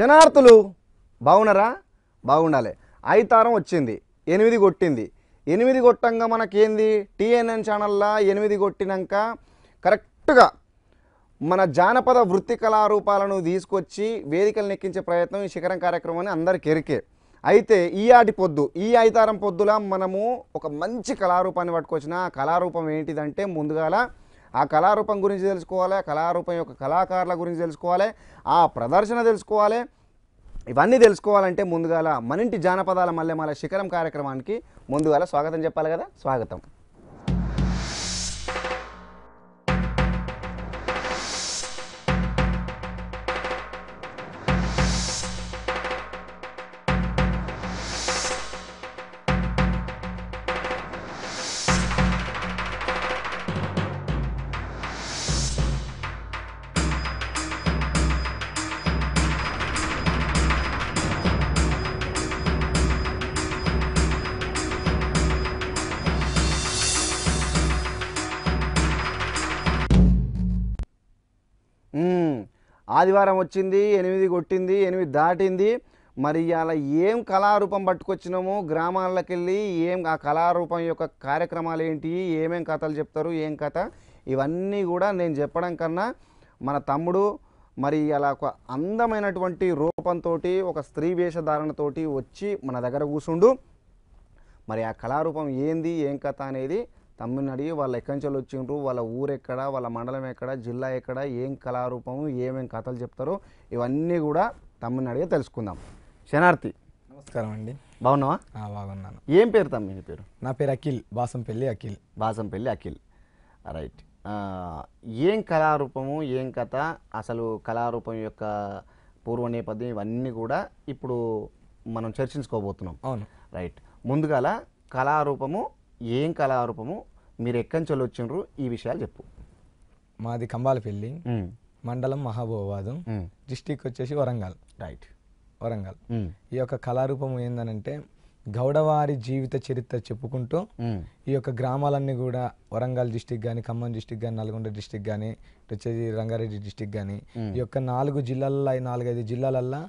క్షణార్థులు బాగున్నారా బాగుండాలి ఐతారం వచ్చింది ఎనిమిది కొట్టింది ఎనిమిది కొట్టంగా మనకేంది టీఎన్ఎన్ ఛానల్లా ఎనిమిది కొట్టినాక కరెక్ట్గా మన జానపద వృత్తి కళారూపాలను తీసుకొచ్చి వేదికలు ఎక్కించే ప్రయత్నం ఈ శిఖరం అని అందరికి ఎరికే అయితే ఈ ఆటి పొద్దు ఈ ఐతారం పొద్దులా మనము ఒక మంచి కళారూపాన్ని పట్టుకొచ్చిన ఆ కళారూపం ఏంటిదంటే ముందుగాల ఆ కళారూపం గురించి తెలుసుకోవాలి కళారూపం యొక్క కళాకారుల గురించి తెలుసుకోవాలి ఆ ప్రదర్శన తెలుసుకోవాలి ఇవన్నీ తెలుసుకోవాలంటే ముందుగాల మనింటి జానపదాల మల్లెమాల శిఖరం కార్యక్రమానికి ముందుగాల స్వాగతం చెప్పాలి కదా స్వాగతం ఆదివారం వచ్చింది ఎనిమిది కొట్టింది ఎనిమిది దాటింది మరి అలా ఏం కళారూపం పట్టుకొచ్చినాము గ్రామాలకు వెళ్ళి ఏం ఆ కళారూపం యొక్క కార్యక్రమాలు ఏంటి ఏమేం కథలు చెప్తారు ఏం కథ ఇవన్నీ కూడా నేను చెప్పడం కన్నా మన తమ్ముడు మరి అలా ఒక అందమైనటువంటి రూపంతో ఒక స్త్రీ వేషధారణతోటి వచ్చి మన దగ్గర కూసుండు మరి ఆ కళారూపం ఏంది ఏం కథ అనేది తమ్మిని అడిగి వాళ్ళు ఎక్కడి నుంచి వచ్చిండ్రు వాళ్ళ ఊరు ఎక్కడ వాళ్ళ మండలం ఎక్కడ జిల్లా ఎక్కడ ఏం కళారూపము ఏమేం కథలు చెప్తారో ఇవన్నీ కూడా తమ్ముని అడిగి తెలుసుకుందాం శనార్థి నమస్కారం అండి బాగున్నావా బాగున్నాను ఏం పేరు తమ్మి నీ పేరు నా పేరు అఖిల్ బాసంపల్లి అఖిల్ బాసంపల్లి అఖిల్ రైట్ ఏం కళారూపము ఏం కథ అసలు కళారూపం యొక్క పూర్వ నేపథ్యం ఇవన్నీ కూడా ఇప్పుడు మనం చర్చించుకోబోతున్నాం అవును రైట్ ముందుగాల కళారూపము ఏం కళారూపము మీరు నుంచి వచ్చిండ్రు ఈ విషయాలు చెప్పు మాది కంబాలపల్లి మండలం మహాబోవాదం డిస్టిక్ వచ్చేసి వరంగల్ రైట్ వరంగల్ ఈ యొక్క కళారూపం ఏందనంటే గౌడవారి జీవిత చరిత్ర చెప్పుకుంటూ ఈ యొక్క గ్రామాలన్నీ కూడా వరంగల్ డిస్టిక్ కానీ ఖమ్మం డిస్టిక్ కానీ నల్గొండ డిస్టిక్ కానీ వచ్చేసి రంగారెడ్డి డిస్టిక్ కానీ ఈ యొక్క నాలుగు జిల్లాలలో నాలుగైదు జిల్లాలల్లో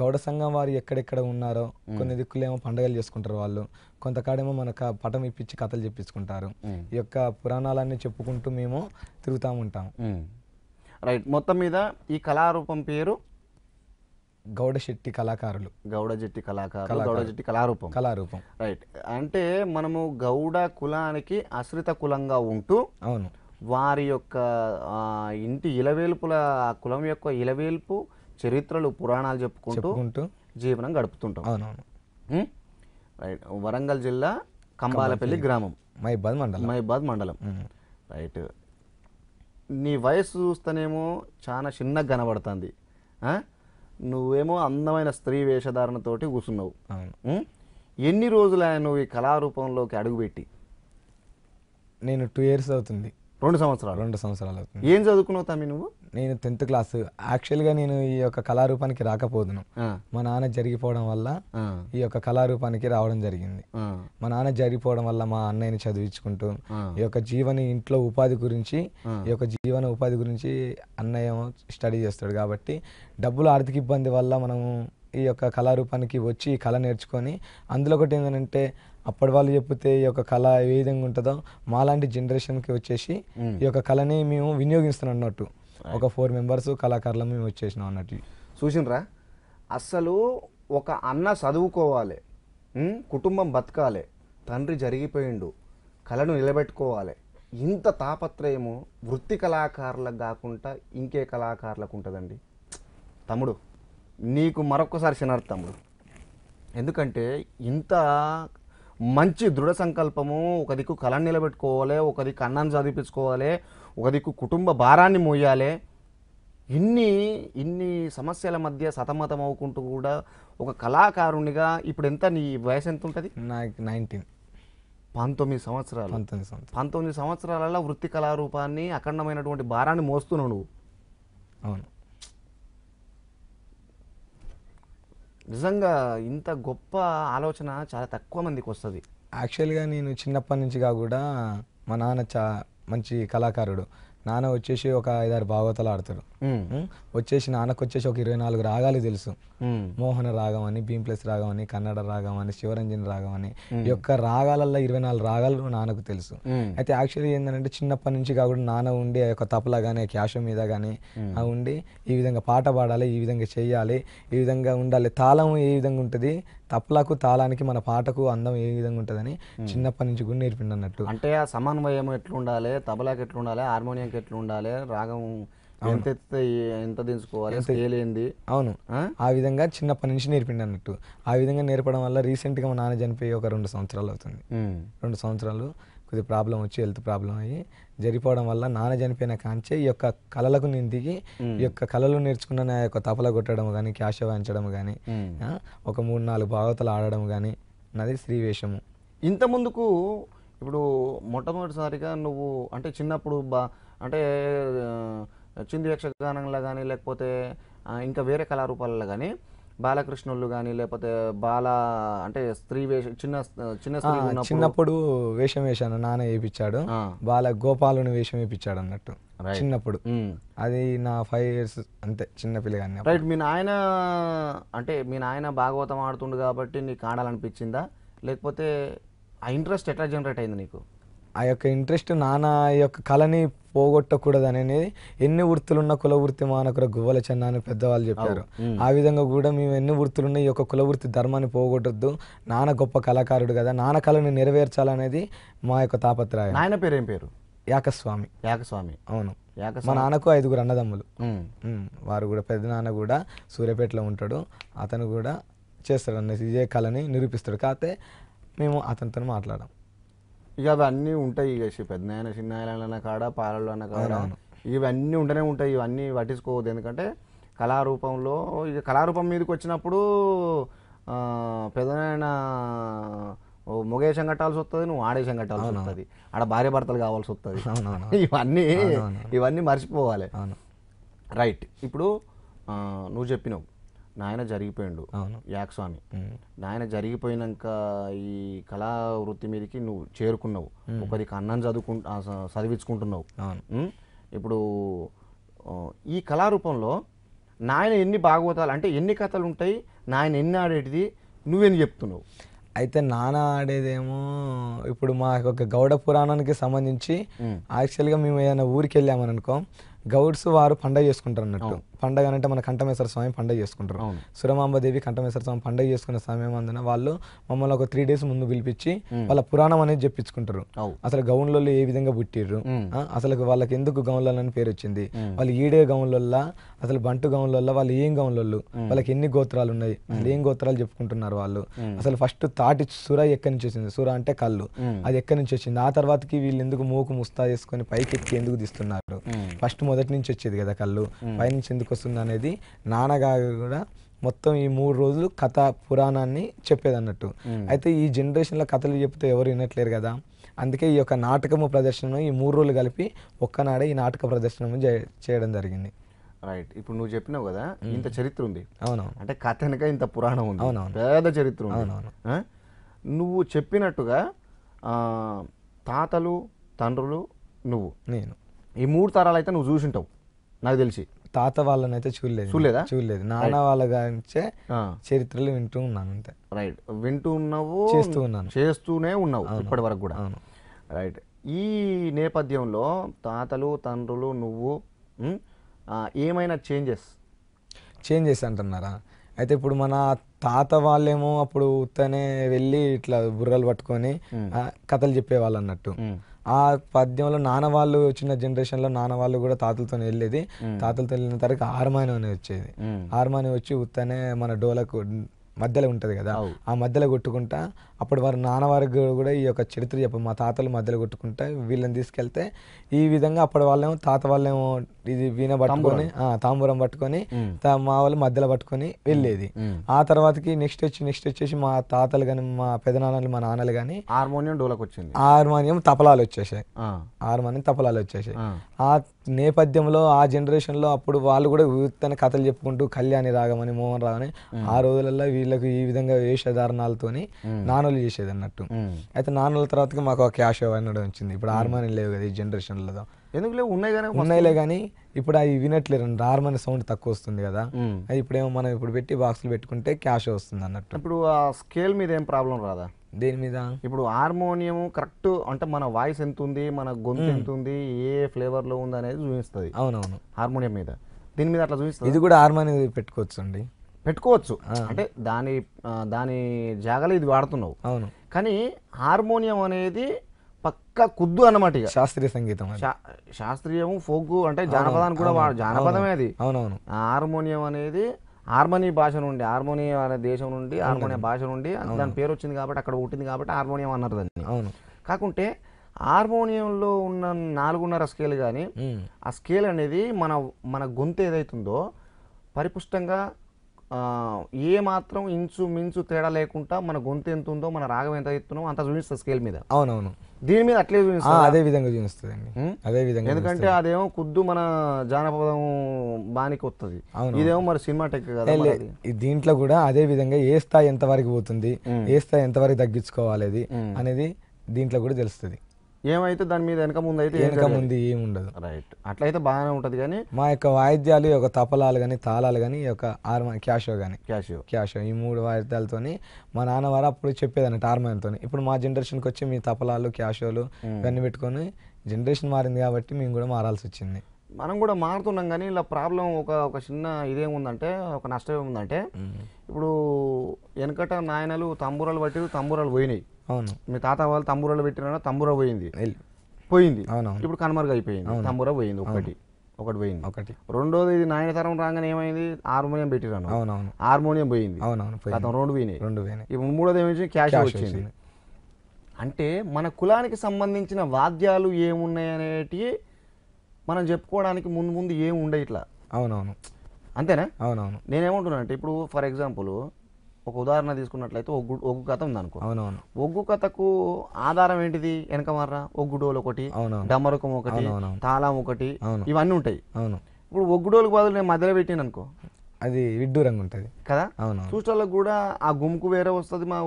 గౌడ సంఘం వారు ఎక్కడెక్కడ ఉన్నారో కొన్ని దిక్కులేమో పండగలు చేసుకుంటారు వాళ్ళు కొంతకాడేమో మనకు పటం ఇప్పించి కథలు చెప్పించుకుంటారు ఈ యొక్క పురాణాలన్నీ చెప్పుకుంటూ మేము తిరుగుతూ ఉంటాం రైట్ మొత్తం మీద ఈ కళారూపం పేరు గౌడశెట్టి కళాకారులు గౌడ కళాకారులు గౌడ కళారూపం కళారూపం రైట్ అంటే మనము గౌడ కులానికి ఆశ్రిత కులంగా ఉంటూ అవును వారి యొక్క ఇంటి ఇలవేల్పుల కులం యొక్క ఇలవేల్పు చరిత్రలు పురాణాలు చెప్పుకుంటూ జీవనం గడుపుతుంటాం రైట్ వరంగల్ జిల్లా కంబాలపల్లి గ్రామం మైబాద్ మండలం మైబాద్ మండలం రైట్ నీ వయసు చూస్తేనేమో చాలా చిన్నగా కనబడుతుంది నువ్వేమో అందమైన స్త్రీ వేషధారణతోటి కూర్చున్నావు ఎన్ని రోజులు ఆయన నువ్వు ఈ కళారూపంలోకి అడుగుపెట్టి నేను టూ ఇయర్స్ అవుతుంది రెండు సంవత్సరాలు రెండు సంవత్సరాలు అవుతుంది ఏం చదువుకున్నావు తమ్మి నువ్వు నేను టెన్త్ క్లాస్ యాక్చువల్గా నేను ఈ యొక్క కళారూపానికి రాకపోదును మా నాన్న జరిగిపోవడం వల్ల ఈ యొక్క కళారూపానికి రావడం జరిగింది మా నాన్న జరిగిపోవడం వల్ల మా అన్నయ్యని చదివించుకుంటూ ఈ యొక్క జీవన ఇంట్లో ఉపాధి గురించి ఈ యొక్క జీవన ఉపాధి గురించి అన్నయ్య స్టడీ చేస్తాడు కాబట్టి డబ్బులు ఆర్థిక ఇబ్బంది వల్ల మనము ఈ యొక్క కళారూపానికి వచ్చి ఈ కళ నేర్చుకొని అందులో ఒకటి ఏంటంటే అప్పటి వాళ్ళు చెప్తే ఈ యొక్క కళ ఏ విధంగా ఉంటుందో మాలాంటి జనరేషన్కి వచ్చేసి ఈ యొక్క కళని మేము వినియోగిస్తున్నాం అన్నట్టు ఒక ఫోర్ మెంబర్స్ కళాకారులు మేము వచ్చేసినాం అన్నట్టు చూసినరా అస్సలు ఒక అన్న చదువుకోవాలి కుటుంబం బతకాలి తండ్రి జరిగిపోయిండు కళను నిలబెట్టుకోవాలి ఇంత తాపత్రయము వృత్తి కళాకారులకు కాకుండా ఇంకే కళాకారులకు ఉంటుందండి తమ్ముడు నీకు మరొకసారి శనార్థి తమ్ముడు ఎందుకంటే ఇంత మంచి దృఢ సంకల్పము ఒక దిక్కు కళను నిలబెట్టుకోవాలి ఒక దిక్కు అన్నాన్ని చదివించుకోవాలి ఒక దిక్కు కుటుంబ భారాన్ని మోయాలి ఇన్ని ఇన్ని సమస్యల మధ్య సతమతం అవుకుంటూ కూడా ఒక కళాకారునిగా ఇప్పుడు ఎంత నీ వయసు ఎంత ఉంటుంది నాకు నైన్టీన్ పంతొమ్మిది సంవత్సరాలు పంతొమ్మిది పంతొమ్మిది సంవత్సరాలలో వృత్తి కళారూపాన్ని అఖండమైనటువంటి భారాన్ని మోస్తున్నావు నువ్వు అవును నిజంగా ఇంత గొప్ప ఆలోచన చాలా తక్కువ మందికి వస్తుంది యాక్చువల్గా నేను చిన్నప్పటి నుంచిగా కూడా మా నాన్న చా మంచి కళాకారుడు నాన్న వచ్చేసి ఒక ఐదారు భాగవతాలు ఆడతారు వచ్చేసి నాన్నకు వచ్చేసి ఒక ఇరవై నాలుగు రాగాలు తెలుసు మోహన రాగం అని భీంప్లస్ రాగం అని కన్నడ రాగం అని శివరంజన్ రాగం అని ఈ యొక్క రాగాలల్లో ఇరవై నాలుగు రాగాలు నాన్నకు తెలుసు అయితే యాక్చువల్లీ ఏంటంటే చిన్నప్పటి నుంచి కాకుండా నాన్న ఉండి ఆ యొక్క తపలా కానీ క్యాషం మీద కానీ ఉండి ఈ విధంగా పాట పాడాలి ఈ విధంగా చేయాలి ఈ విధంగా ఉండాలి తాళం ఏ విధంగా ఉంటుంది తప్పలకు తాళానికి మన పాటకు అందం ఏ విధంగా ఉంటుందని చిన్నప్పటి నుంచి కూడా నేర్పిండి అన్నట్టు అంటే ఆ సమన్వయం ఎట్లుండాలి తబలాకి ఎట్లుండాలి హార్మోనియంకి ఎట్లుండాలి రాగం ఎంత ఎంత దించుకోవాలి స్కేల్ అవును ఆ విధంగా చిన్నప్పటి నుంచి నేర్పిండి అన్నట్టు ఆ విధంగా నేర్పడం వల్ల రీసెంట్గా మా నాన్న చనిపోయి ఒక రెండు సంవత్సరాలు అవుతుంది రెండు సంవత్సరాలు కొద్ది ప్రాబ్లం వచ్చి హెల్త్ ప్రాబ్లం అయ్యి జరిపోవడం వల్ల నాన్న చనిపోయిన కాంచే ఈ యొక్క కళలకు నేను దిగి ఈ యొక్క కళలు నేర్చుకున్న నా యొక్క తపల కొట్టడం కానీ క్యాష్ వాయించడం కానీ ఒక మూడు నాలుగు భాగవతలు ఆడడం కానీ నాది శ్రీవేషము ఇంత ముందుకు ఇప్పుడు మొట్టమొదటిసారిగా నువ్వు అంటే చిన్నప్పుడు బా అంటే చింది యక్షగానంలో కానీ లేకపోతే ఇంకా వేరే కళారూపాలలో కానీ బాలకృష్ణులు కానీ లేకపోతే బాల అంటే స్త్రీ వేషం చిన్న చిన్న స్త్రీ చిన్నప్పుడు వేషం వేశాను నాన్న వేయించాడు బాల గోపాలుని వేషం వేయించాడు అన్నట్టు చిన్నప్పుడు అది నా ఫైవ్ ఇయర్స్ అంతే చిన్న పిల్లగాని రైట్ మీ నాయన అంటే మీ నాయన భాగవతం ఆడుతుండు కాబట్టి నీకు ఆడాలనిపించిందా లేకపోతే ఆ ఇంట్రెస్ట్ ఎట్లా జనరేట్ అయింది నీకు ఆ యొక్క ఇంట్రెస్ట్ నాన్న యొక్క కళని పోగొట్టకూడదు అనేది ఎన్ని వృత్తులున్న కుల వృత్తి మానకుర గువ్వల చెన్న అని పెద్దవాళ్ళు చెప్పారు ఆ విధంగా కూడా మేము ఎన్ని వృత్తులున్న ఈ యొక్క కుల వృత్తి ధర్మాన్ని పోగొట్టద్దు నాన్న గొప్ప కళాకారుడు కదా నాన్న కళని నెరవేర్చాలనేది మా యొక్క తాపత్రయం ఆయన పేరు ఏం పేరు యాకస్వామి యాకస్వామి అవును మా నాన్నకు ఐదుగురు అన్నదమ్ములు వారు కూడా పెద్ద నాన్న కూడా సూర్యపేటలో ఉంటాడు అతను కూడా చేస్తాడు అన్నది ఇదే కళని నిరూపిస్తాడు కాకపోతే మేము అతనితో మాట్లాడాం ఇక అవన్నీ ఉంటాయి ఇక పెద్ద ఆయన చిన్న కాడ పాలలో అన్న కాడ ఇవన్నీ ఉంటూనే ఉంటాయి ఇవన్నీ పట్టించుకోవద్దు ఎందుకంటే కళారూపంలో ఇక కళారూపం మీదకి వచ్చినప్పుడు పెదనాయన మొగేషం కట్టాల్సి వస్తుంది నువ్వు ఆడేషం కట్టాల్సి వస్తుంది ఆడ భార్య భర్తలు కావాల్సి వస్తుంది ఇవన్నీ ఇవన్నీ మర్చిపోవాలి రైట్ ఇప్పుడు నువ్వు చెప్పినావు నాయన జరిగిపోయిండు యాక్స్వామి నాయన జరిగిపోయినాక ఈ కళా వృత్తి మీదకి నువ్వు చేరుకున్నావు ఒకరికి అన్నం చదువుకుంటా చదివించుకుంటున్నావు ఇప్పుడు ఈ కళారూపంలో నాయన ఎన్ని భాగవతాలు అంటే ఎన్ని కథలు ఉంటాయి నాయన ఎన్ని ఆడేటిది నువ్వేం చెప్తున్నావు అయితే నాన్న ఆడేదేమో ఇప్పుడు మా యొక్క గౌడ పురాణానికి సంబంధించి యాక్చువల్గా మేము ఏదైనా ఊరికి వెళ్ళామని అనుకో గౌడ్స్ వారు పండగ చేసుకుంటారు అన్నట్టు పండగ అంటే మన కంఠమేశ్వర స్వామి పండగ చేసుకుంటారు సురమాంబదేవి కంఠమేశ్వర స్వామి పండగ చేసుకున్న సమయం వాళ్ళు మమ్మల్ని ఒక త్రీ డేస్ ముందు పిలిపించి వాళ్ళ పురాణం అనేది చెప్పించుకుంటారు అసలు గౌన్లలో ఏ విధంగా పుట్టిర్రు అసలు వాళ్ళకి ఎందుకు గౌన్లలో అని పేరు వచ్చింది వాళ్ళు ఈడే గౌన్లలో అసలు బంటు గౌన్లలో వాళ్ళు ఏం గౌన్లలో వాళ్ళకి ఎన్ని గోత్రాలు ఉన్నాయి అసలు ఏం గోత్రాలు చెప్పుకుంటున్నారు వాళ్ళు అసలు ఫస్ట్ తాటి సుర ఎక్కడి నుంచి వచ్చింది సుర అంటే కళ్ళు అది ఎక్కడి నుంచి వచ్చింది ఆ తర్వాతకి వీళ్ళు ఎందుకు మూకు ముస్తా చేసుకొని పైకి ఎక్కి ఎందుకు తీస్తున్నారు ఫస్ట్ మొదటి నుంచి వచ్చేది కదా కళ్ళు పైనుంచి ఎందుకు ముందుకు వస్తుంది అనేది నాన్నగారు కూడా మొత్తం ఈ మూడు రోజులు కథ పురాణాన్ని చెప్పేది అన్నట్టు అయితే ఈ జనరేషన్లో కథలు చెప్తే ఎవరు వినట్లేరు కదా అందుకే ఈ యొక్క నాటకము ప్రదర్శనను ఈ మూడు రోజులు కలిపి ఒక్కనాడే ఈ నాటక ప్రదర్శనము చేయడం జరిగింది రైట్ ఇప్పుడు నువ్వు చెప్పినావు కదా ఇంత చరిత్ర ఉంది అవునవును అంటే కథ వెనక ఇంత పురాణం ఉంది అవునవును పేద చరిత్ర అవునవును నువ్వు చెప్పినట్టుగా తాతలు తండ్రులు నువ్వు నేను ఈ మూడు తరాలు అయితే నువ్వు చూసింటావు నాకు తెలిసి తాత వాళ్ళని అయితే చూడలేదు చూడలేదా చూడలేదు నాన్న వాళ్ళ గురించే చరిత్రలు వింటూ ఉన్నాను అంతే రైట్ వింటూ ఉన్నావు చేస్తూ ఉన్నాను చేస్తూనే ఉన్నావు ఇప్పటి వరకు కూడా రైట్ ఈ నేపథ్యంలో తాతలు తండ్రులు నువ్వు ఏమైనా చేంజెస్ చేంజెస్ అంటున్నారా అయితే ఇప్పుడు మన తాత వాళ్ళేమో అప్పుడు ఉత్తనే వెళ్ళి ఇట్లా బుర్రలు పట్టుకొని కథలు చెప్పేవాళ్ళు అన్నట్టు ఆ పద్యంలో నాన్న వాళ్ళు వచ్చిన లో నాన్న వాళ్ళు కూడా తాతలతో వెళ్ళేది తాతలతో వెళ్ళిన తర్వాత హార్మాని అని వచ్చేది హార్మాని వచ్చి ఉత్తనే మన డోలకు మధ్యలో ఉంటది కదా ఆ మధ్యలో కొట్టుకుంటా అప్పుడు వారి నాన్నవారి కూడా ఈ యొక్క చరిత్ర చెప్ప మా తాతలు మధ్యలో కొట్టుకుంటే వీళ్ళని తీసుకెళ్తే ఈ విధంగా అప్పటి వాళ్ళేమో తాత వాళ్ళేమో ఇది వీణ పట్టుకొని తాంబూరం పట్టుకొని మా వాళ్ళు మధ్యలో పట్టుకొని వెళ్ళేది ఆ తర్వాతకి నెక్స్ట్ వచ్చి నెక్స్ట్ వచ్చేసి మా తాతలు కానీ మా పెదనాన్నలు మా నాన్నలు కానీ హార్మోనియం డోలకు వచ్చింది హార్మోనియం తపలాలు వచ్చేసాయి హార్మోనియం తపలాలు వచ్చేసాయి ఆ నేపథ్యంలో ఆ జనరేషన్లో అప్పుడు వాళ్ళు కూడా వివిధ కథలు చెప్పుకుంటూ కళ్యాణి రాగమని మోహన్ రాగమని ఆ రోజులలో వీళ్ళకి ఈ విధంగా వేషధారణాలతోని నాన్న నాన్నలు చేసేది అన్నట్టు అయితే నాన్నల తర్వాత మాకు ఆ క్యాష్ అవన్నీ వచ్చింది ఇప్పుడు హార్మోని లేవు కదా ఈ జనరేషన్లో ఎందుకు లేవు ఉన్నాయి కానీ ఉన్నాయిలే కానీ ఇప్పుడు అవి వినట్లేరు హార్మోని సౌండ్ తక్కువ వస్తుంది కదా అది ఇప్పుడేమో మనం ఇప్పుడు పెట్టి బాక్స్లు పెట్టుకుంటే క్యాష్ వస్తుంది అన్నట్టు ఇప్పుడు ఆ స్కేల్ మీద ఏం ప్రాబ్లం రాదా దేని మీద ఇప్పుడు హార్మోనియం కరెక్ట్ అంటే మన వాయిస్ ఎంత ఉంది మన గొంతు ఎంత ఉంది ఏ ఫ్లేవర్లో ఉంది అనేది చూపిస్తుంది అవునవును హార్మోనియం మీద దీని మీద అట్లా చూపిస్తుంది ఇది కూడా హార్మోనియం పెట్టుకోవచ్చు అండి పెట్టుకోవచ్చు అంటే దాని దాని జాగలో ఇది వాడుతున్నావు అవును కానీ హార్మోనియం అనేది పక్క కుద్దు అన్నమాట ఇక శాస్త్రీయ సంగీతం శాస్త్రీయం ఫోక్ అంటే జానపదాన్ని కూడా వాడు జానపదమే అది అవునవును హార్మోనియం అనేది హార్మోని భాష నుండి హార్మోనియం అనే దేశం నుండి హార్మోనియం భాష నుండి దాని పేరు వచ్చింది కాబట్టి అక్కడ పుట్టింది కాబట్టి హార్మోనియం అన్నారు దాన్ని అవును కాకుంటే హార్మోనియంలో ఉన్న నాలుగున్నర స్కేల్ కానీ ఆ స్కేల్ అనేది మన మన గొంతు ఏదైతుందో పరిపుష్టంగా ఏ మాత్రం ఇంచు మించు తేడా లేకుండా మన గొంతు ఎంత ఉందో మన రాగం ఎంత ఎత్తున్నాం అంత చూపిస్తుంది స్కేల్ మీద అవునవును దీని మీద అట్లే చూపిస్తుంది అదే విధంగా చూపిస్తుంది అండి అదే విధంగా ఎందుకంటే అదేమో కుద్దు మన జానపదం బానికి వస్తుంది ఇదేమో మరి సినిమా టెక్ దీంట్లో కూడా అదే విధంగా ఏ స్థాయి ఎంత వరకు పోతుంది ఏ స్థాయి ఎంత వరకు తగ్గించుకోవాలి అనేది దీంట్లో కూడా తెలుస్తుంది ఏమైతే దాని మీద వెనక ముందు అయితే వెనక ముందు ఏమి ఉండదు రైట్ అట్లయితే బాగానే ఉంటుంది కానీ మా యొక్క వాయిద్యాలు యొక్క తపలాలు కానీ తాళాలు కానీ యొక్క ఆర్మ క్యాషో కానీ క్యాషో క్యాషో ఈ మూడు వాయిద్యాలతోని మా నాన్నవారు అప్పుడు చెప్పేది అన్నట్టు హార్మోనియంతో ఇప్పుడు మా జనరేషన్కి వచ్చి మీ తపలాలు క్యాషోలు hmm. ఇవన్నీ పెట్టుకొని జనరేషన్ మారింది కాబట్టి మేము కూడా మారాల్సి వచ్చింది మనం కూడా మారుతున్నాం కానీ ఇలా ప్రాబ్లం ఒక ఒక చిన్న ఇదేముందంటే ఒక నష్టం ఏముందంటే ఇప్పుడు వెనకట నాయనలు తంబూరాలు పట్టిరు తంబూరాలు పోయినాయి అవును మీ తాత వాళ్ళు తంబూరాలు పెట్టిన తంబూర పోయింది పోయింది ఇప్పుడు కనుమరుగు అయిపోయింది తంబూర పోయింది ఒకటి ఒకటి పోయింది ఒకటి రెండోది ఇది నాయన తరం రాగానే ఏమైంది హార్మోనియం పెట్టిరాను అవునవును హార్మోనియం పోయింది అవునవును గతం రెండు పోయినాయి రెండు పోయినాయి ఇప్పుడు మూడోది ఏమి క్యాష్ వచ్చింది అంటే మన కులానికి సంబంధించిన వాద్యాలు ఏమున్నాయి అనేటివి మనం చెప్పుకోవడానికి ముందు ముందు ఏం ఉండే ఇట్లా అవునవును అంతేనా అవునవును నేనేమంటున్నానంటే అంటే ఇప్పుడు ఫర్ ఎగ్జాంపుల్ ఒక ఉదాహరణ తీసుకున్నట్లయితే ఒగ్గు ఒగ్గు కథ ఉందనుకో అవునవును ఒగ్గు కథకు ఆధారం ఏంటిది వెనక మర్ర ఒగ్గుడోలు ఒకటి డమరుకం ఒకటి తాళం ఒకటి ఇవన్నీ ఉంటాయి అవును ఇప్పుడు డోలు బదులు నేను మధ్యలో పెట్టాను అనుకో అది విడ్డూరంగా ఉంటుంది కదా అవును చూసేళ్ళకు కూడా ఆ గుమ్కు వేరే వస్తుంది మా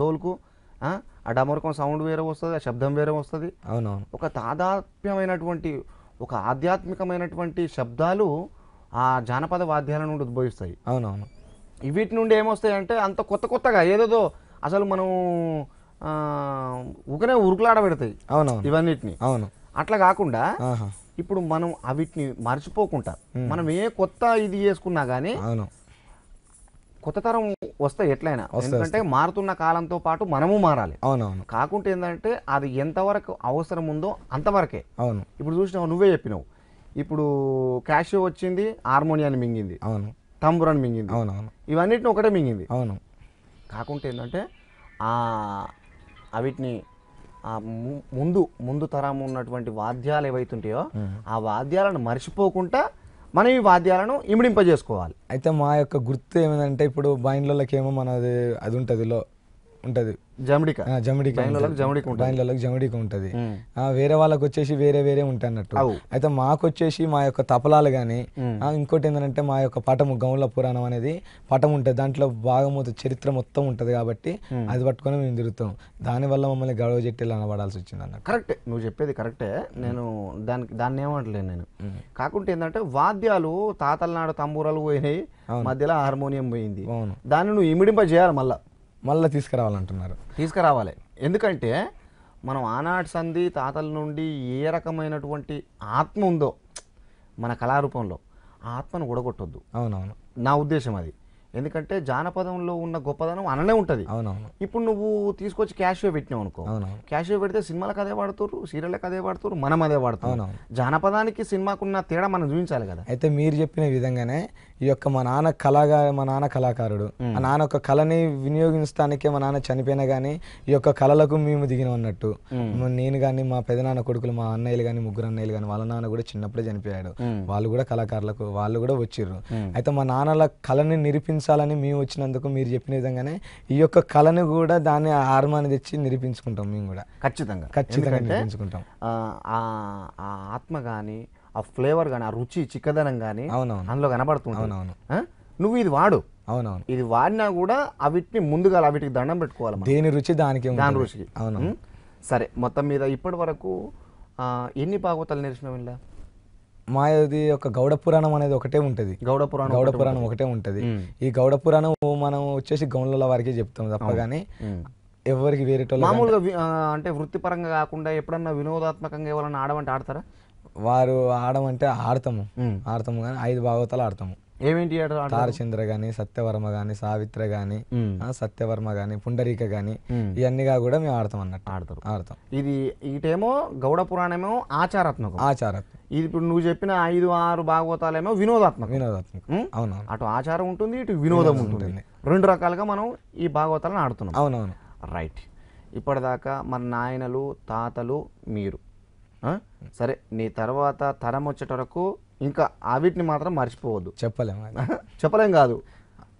డోల్కు ఆ డమరుకం సౌండ్ వేరే వస్తుంది ఆ శబ్దం వేరే వస్తుంది అవునవును ఒక తాదాప్యమైనటువంటి ఒక ఆధ్యాత్మికమైనటువంటి శబ్దాలు ఆ జానపద వాద్యాల నుండి ఉద్భవిస్తాయి అవునవును వీటి నుండి ఏమొస్తాయంటే అంత కొత్త కొత్తగా ఏదేదో అసలు మనం ఊకనే ఉరుకులాడబెడతాయి అవునవును ఇవన్నిటిని అవును అట్లా కాకుండా ఇప్పుడు మనం అవిటిని మర్చిపోకుండా మనం ఏ కొత్త ఇది చేసుకున్నా కానీ కొత్త తరం వస్తే ఎట్లయినా ఎందుకంటే మారుతున్న కాలంతో పాటు మనము మారాలి అవునవును కాకుంటే ఏంటంటే అది ఎంతవరకు అవసరం ఉందో అంతవరకే అవును ఇప్పుడు చూసినావు నువ్వే చెప్పినావు ఇప్పుడు క్యాషియో వచ్చింది హార్మోనియాన్ని మింగింది అవును తంబురాన్ని మింగింది అవునవును ఇవన్నిటిని ఒకటే మింగింది అవును కాకుంటే ఏంటంటే అవిటిని ముందు ముందు తరం ఉన్నటువంటి వాద్యాలు ఏవైతుంటాయో ఆ వాద్యాలను మర్చిపోకుండా మన ఈ వాద్యాలను ఇమిడింపజేసుకోవాలి అయితే మా యొక్క గుర్తు ఏమిటంటే ఇప్పుడు ఏమో మనది అది ఉంటుంది లో ఉంటుంది జమడిక జమడిక జమడిక బైన్లలోకి జమడిక ఉంటుంది వేరే వాళ్ళకి వచ్చేసి వేరే వేరే ఉంటాయి అన్నట్టు అయితే మాకు వచ్చేసి మా యొక్క తపలాలు కానీ ఇంకోటి ఏంటంటే మా యొక్క పటము గౌన్ల పురాణం అనేది పటం ఉంటుంది దాంట్లో భాగం చరిత్ర మొత్తం ఉంటుంది కాబట్టి అది పట్టుకొని మేము తిరుగుతాం దానివల్ల మమ్మల్ని గడవ చెట్టేలా అనబడాల్సి వచ్చింది అన్న కరెక్ట్ నువ్వు చెప్పేది కరెక్టే నేను దానికి దాన్ని ఏమంటలేను నేను కాకుంటే ఏంటంటే వాద్యాలు తాతల నాడు తంబూరాలు పోయినాయి మధ్యలో హార్మోనియం పోయింది దాన్ని నువ్వు ఇమిడింప చేయాలి మళ్ళీ మళ్ళీ తీసుకురావాలంటున్నారు తీసుకురావాలి ఎందుకంటే మనం ఆనాటి సంధి తాతల నుండి ఏ రకమైనటువంటి ఆత్మ ఉందో మన కళారూపంలో ఆత్మను కూడగొట్టొద్దు అవునవును నా ఉద్దేశం అది ఎందుకంటే జానపదంలో ఉన్న గొప్పదనం అననే ఉంటుంది అవునవును ఇప్పుడు నువ్వు తీసుకొచ్చి క్యాష్ పెట్టినావు అనుకో క్యాష్ పెడితే సినిమాలకు అదే వాడుతారు సీరియల్కి అదే వాడుతారు మనం అదే వాడుతాం జానపదానికి సినిమాకున్న తేడా మనం చూపించాలి కదా అయితే మీరు చెప్పిన విధంగానే ఈ యొక్క మా నాన్న కళగా మా నాన్న కళాకారుడు మా నాన్న ఒక కళని వినియోగించడానికే మా నాన్న చనిపోయినా కానీ ఈ యొక్క కళలకు మేము దిగిన ఉన్నట్టు నేను కానీ మా పెదనాన్న కొడుకులు మా అన్నయ్యలు కానీ ముగ్గురు అన్నయ్యలు కానీ వాళ్ళ నాన్న కూడా చిన్నప్పుడే చనిపోయాడు వాళ్ళు కూడా కళాకారులకు వాళ్ళు కూడా వచ్చిర్రు అయితే మా నాన్నల కళని నిరిపి నిరూపించాలని మేము వచ్చినందుకు మీరు చెప్పిన విధంగానే ఈ యొక్క కళను కూడా దాన్ని ఆర్మాన్ని తెచ్చి నిరూపించుకుంటాం మేము కూడా ఖచ్చితంగా ఖచ్చితంగా నిరూపించుకుంటాం ఆ ఆత్మ కానీ ఆ ఫ్లేవర్ కానీ ఆ రుచి చిక్కదనం కానీ అవునవును అందులో కనబడుతుంది అవునవును నువ్వు ఇది వాడు అవునవును ఇది వాడినా కూడా అవిటిని ముందుగా అవిటికి దండం పెట్టుకోవాలి దేని రుచి దానికి దాని రుచికి అవును సరే మొత్తం మీద ఇప్పటి వరకు ఎన్ని భాగవతాలు నేర్చినావు ఇలా మాది ఒక గౌడ పురాణం అనేది ఒకటే ఉంటుంది గౌడ పురాణం గౌడ పురాణం ఒకటే ఉంటుంది ఈ గౌడ పురాణం మనం వచ్చేసి గౌండ్ల వారికే చెప్తాం తప్ప గానీ ఎవరికి వేరే మామూలుగా అంటే వృత్తిపరంగా కాకుండా ఎప్పుడన్నా వినోదాత్మకంగా ఎవరన్నా ఆడమంటే ఆడతారా వారు ఆడమంటే ఆడతాము ఆడతాము కానీ ఐదు భాగవతాలు ఆడతాము ఏమేంటి తారచంద్ర గాని సత్యవర్మ గాని సావిత్ర గాని సత్యవర్మ గాని పుండరీక గాని ఇవన్నీగా కూడా మేము ఆడతాం అన్నట్టు ఆడతాం ఆడతాం ఇది ఇటేమో గౌడ పురాణమేమో ఆచారాత్మకం ఆచారాత్మకం ఇది ఇప్పుడు నువ్వు చెప్పిన ఐదు ఆరు భాగవతాలేమో వినోదాత్మక వినోదాత్మక అవునవును అటు ఆచారం ఉంటుంది ఇటు వినోదం ఉంటుంది రెండు రకాలుగా మనం ఈ భాగవతాలను ఆడుతున్నాం అవునవును రైట్ ఇప్పటిదాకా మన నాయనలు తాతలు మీరు సరే నీ తర్వాత తరం వచ్చేట వరకు ఇంకా అవిటిని మాత్రం మర్చిపోవద్దు చెప్పలేము చెప్పలేం కాదు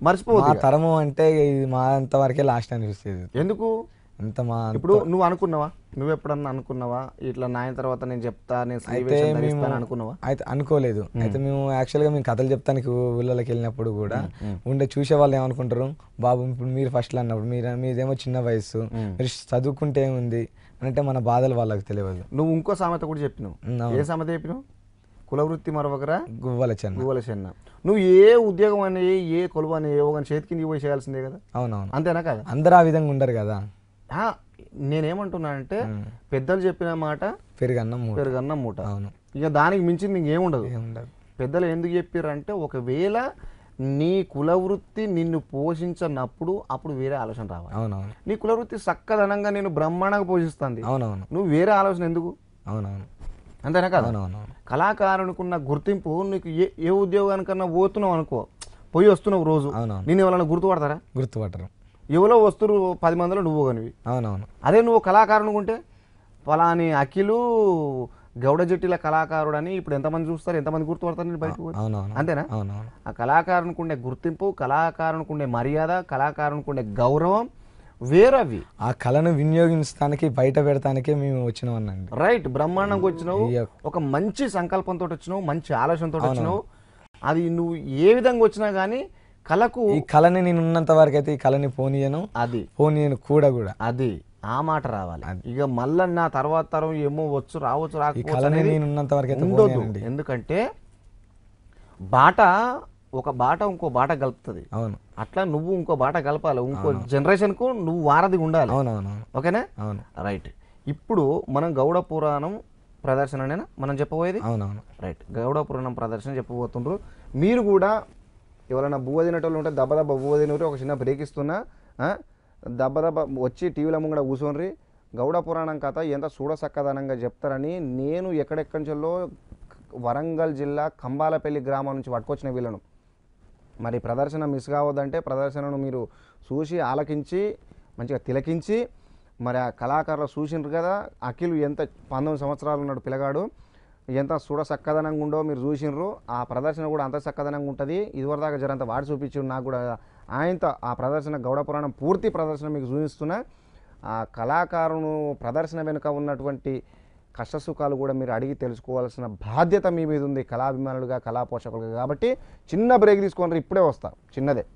మర్చిపోవద్దు తరము అంటే ఇది మా అంతవరకే లాస్ట్ అనిపిస్తుంది ఎందుకు అంత మా ఇప్పుడు నువ్వు అనుకున్నావా నువ్వు ఎప్పుడన్నా అనుకున్నావా ఇట్లా నాయన తర్వాత నేను చెప్తా నేను అనుకున్నావా అయితే అనుకోలేదు అయితే మేము యాక్చువల్గా మేము కథలు చెప్తానికి ఊళ్ళకి వెళ్ళినప్పుడు కూడా ఉండే చూసే వాళ్ళు ఏమనుకుంటారు బాబు ఇప్పుడు మీరు ఫస్ట్లో అన్నప్పుడు మీరు మీదేమో చిన్న వయసు మీరు చదువుకుంటే ఏముంది అంటే మన బాధలు వాళ్ళకి తెలియదు నువ్వు ఇంకో సామెత కూడా చెప్పినావు ఏ సామెత చెప్పినావు కులవృత్తి మరొకరా గువ్వల చెన్న గువ్వల చెన్న నువ్వు ఏ ఉద్యోగం అని ఏ కొలువు అని ఏ చేతికి నీ పోయి చేయాల్సిందే కదా అవునవును అంతేనా కదా అందరూ ఆ విధంగా ఉండరు కదా నేనేమంటున్నానంటే పెద్దలు చెప్పిన మాట పెరుగన్నం పెరుగన్నం మూట అవును ఇక దానికి మించింది ఇంకేముండదు ఏముండదు పెద్దలు ఎందుకు చెప్పారంటే ఒకవేళ నీ కులవృత్తి నిన్ను పోషించినప్పుడు అప్పుడు వేరే ఆలోచన రావాలి అవునవును నీ కులవృత్తి చక్కదనంగా నేను బ్రహ్మాండంగా పోషిస్తుంది అవునవును నువ్వు వేరే ఆలోచన ఎందుకు అవునవును అంతేనా కదా కళాకారునికి ఉన్న గుర్తింపు నీకు ఏ ఏ ఉద్యోగానికన్నా పోతున్నావు అనుకో పోయి వస్తున్నావు రోజు నేను ఎవరైనా గుర్తుపడతారా గుర్తుపడరు ఎవరో వస్తురు పది మందిలో నువ్వు కనివి అవునవును అదే నువ్వు కళాకారుని ఉంటే ఫలాని అఖిలు గౌడ జట్టిల కళాకారుడు అని ఇప్పుడు ఎంతమంది చూస్తారు ఎంతమంది గుర్తుపడతారు బయట అంతేనా ఆ కళాకారునికి ఉండే గుర్తింపు కళాకారునికి ఉండే మర్యాద కళాకారునికి ఉండే గౌరవం వేరవి ఆ కళను వినియోగించడానికి బయట పెడతానికే మేము వచ్చినాం రైట్ బ్రహ్మాండంగా వచ్చినావు ఒక మంచి సంకల్పంతో వచ్చినావు మంచి ఆలోచనతో వచ్చినావు అది నువ్వు ఏ విధంగా వచ్చినా కానీ కళకు ఈ కళని నేను ఉన్నంత వరకు అయితే ఈ కళని పోనీయను అది పోనీయను కూడా కూడా అది ఆ మాట రావాలి ఇక మళ్ళీ నా తర్వాత తరం ఏమో వచ్చు రావచ్చు రాకపోతే ఎందుకంటే బాట ఒక బాట ఇంకో బాట కలుపుతుంది అవును అట్లా నువ్వు ఇంకో బాట కలపాలి ఇంకో జనరేషన్కు నువ్వు వారధి ఉండాలి అవునవును ఓకేనా అవును రైట్ ఇప్పుడు మనం గౌడ పురాణం ప్రదర్శన మనం చెప్పబోయేది అవునవును రైట్ గౌడ పురాణం ప్రదర్శన చెప్పబోతుండ్రు మీరు కూడా ఎవరైనా బువ్వ తినేటోళ్ళు ఉంటే దెబ్బ దెబ్బ బువ్వ తినరు ఒక చిన్న బ్రేక్ ఇస్తున్నా దెబ్బ దెబ్బ వచ్చి టీవీలో ముంగడ కూర్చోనరి గౌడ పురాణం కథ ఎంత చూడసక్కదనంగా చెప్తారని నేను ఎక్కడెక్కడి నుంచో వరంగల్ జిల్లా కంబాలపల్లి గ్రామం నుంచి పట్టుకొచ్చిన వీళ్ళను మరి ప్రదర్శన మిస్ కావద్దంటే ప్రదర్శనను మీరు చూసి ఆలకించి మంచిగా తిలకించి మరి ఆ కళాకారులు చూసినారు కదా అఖిల్ ఎంత పంతొమ్మిది సంవత్సరాలు ఉన్నాడు పిల్లగాడు ఎంత చూడ చక్కదనంగా ఉండో మీరు చూసినారు ఆ ప్రదర్శన కూడా అంత చక్కదనంగా ఉంటుంది ఇదివరదాకా జరంత వాడి చూపించిండు నాకు కూడా ఆయనతో ఆ ప్రదర్శన గౌడపురాణం పూర్తి ప్రదర్శన మీకు చూపిస్తున్నా ఆ కళాకారును ప్రదర్శన వెనుక ఉన్నటువంటి కష్టసుఖాలు కూడా మీరు అడిగి తెలుసుకోవాల్సిన బాధ్యత మీ మీద ఉంది కళాభిమానులుగా కళా కాబట్టి చిన్న బ్రేక్ తీసుకొని ఇప్పుడే వస్తారు చిన్నదే